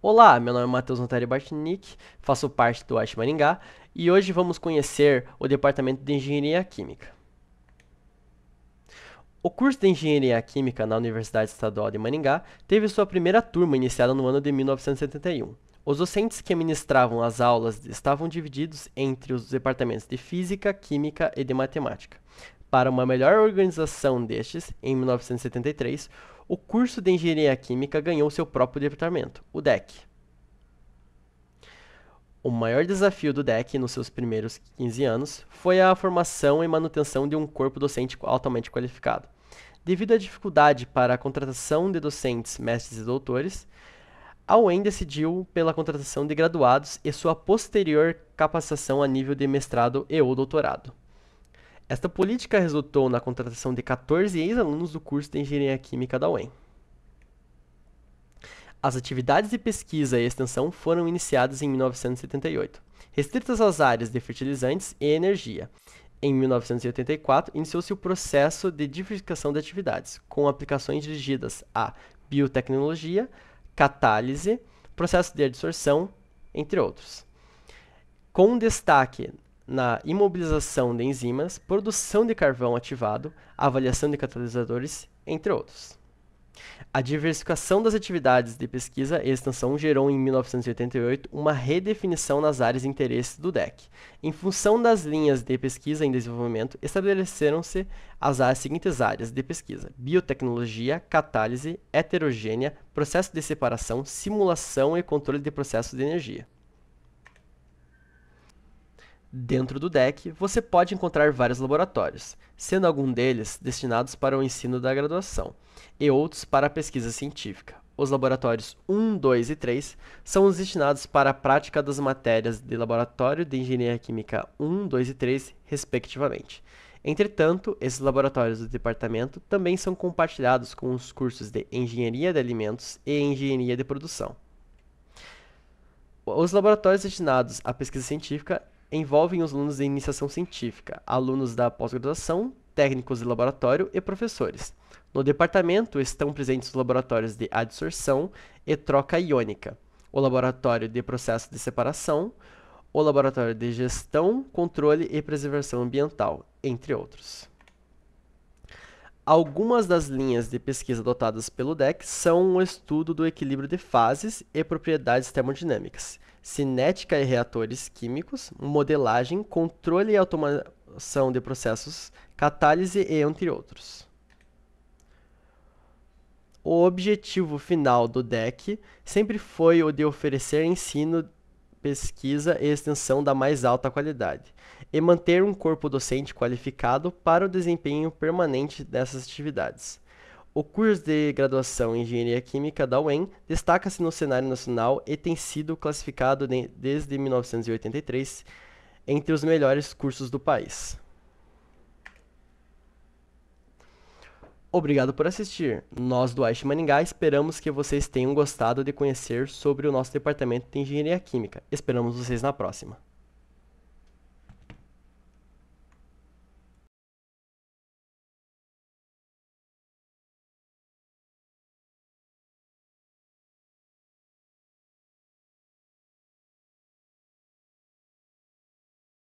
Olá, meu nome é Matheus Notari Bartnik, faço parte do AIT Maringá e hoje vamos conhecer o Departamento de Engenharia Química. O curso de Engenharia Química na Universidade Estadual de Maringá teve sua primeira turma iniciada no ano de 1971. Os docentes que ministravam as aulas estavam divididos entre os departamentos de Física, Química e de Matemática. Para uma melhor organização destes, em 1973, o curso de Engenharia Química ganhou seu próprio departamento, o DEC. O maior desafio do DEC nos seus primeiros 15 anos foi a formação e manutenção de um corpo docente altamente qualificado. Devido à dificuldade para a contratação de docentes, mestres e doutores, a UEM decidiu pela contratação de graduados e sua posterior capacitação a nível de mestrado e ou doutorado. Esta política resultou na contratação de 14 ex-alunos do curso de Engenharia Química da UEM. As atividades de pesquisa e extensão foram iniciadas em 1978, restritas às áreas de fertilizantes e energia. Em 1984, iniciou-se o processo de diversificação de atividades, com aplicações dirigidas à biotecnologia, catálise, processo de adsorção, entre outros. Com destaque na imobilização de enzimas, produção de carvão ativado, avaliação de catalisadores, entre outros. A diversificação das atividades de pesquisa e extensão gerou em 1988 uma redefinição nas áreas de interesse do DEC. Em função das linhas de pesquisa em desenvolvimento, estabeleceram-se as, as seguintes áreas de pesquisa: biotecnologia, catálise, heterogênea, processo de separação, simulação e controle de processos de energia. Dentro do deck, você pode encontrar vários laboratórios, sendo algum deles destinados para o ensino da graduação e outros para a pesquisa científica. Os laboratórios 1, 2 e 3 são os destinados para a prática das matérias de laboratório de engenharia química 1, 2 e 3, respectivamente. Entretanto, esses laboratórios do departamento também são compartilhados com os cursos de engenharia de alimentos e engenharia de produção. Os laboratórios destinados à pesquisa científica envolvem os alunos de iniciação científica, alunos da pós-graduação, técnicos de laboratório e professores. No departamento estão presentes os laboratórios de adsorção e troca iônica, o laboratório de processo de separação, o laboratório de gestão, controle e preservação ambiental, entre outros. Algumas das linhas de pesquisa adotadas pelo DEC são o estudo do equilíbrio de fases e propriedades termodinâmicas, cinética e reatores químicos, modelagem, controle e automação de processos, catálise e entre outros. O objetivo final do DEC sempre foi o de oferecer ensino pesquisa e extensão da mais alta qualidade, e manter um corpo docente qualificado para o desempenho permanente dessas atividades. O curso de graduação em Engenharia Química da UEM destaca-se no cenário nacional e tem sido classificado desde 1983 entre os melhores cursos do país. Obrigado por assistir. Nós do Aish Maningá esperamos que vocês tenham gostado de conhecer sobre o nosso departamento de Engenharia Química. Esperamos vocês na próxima.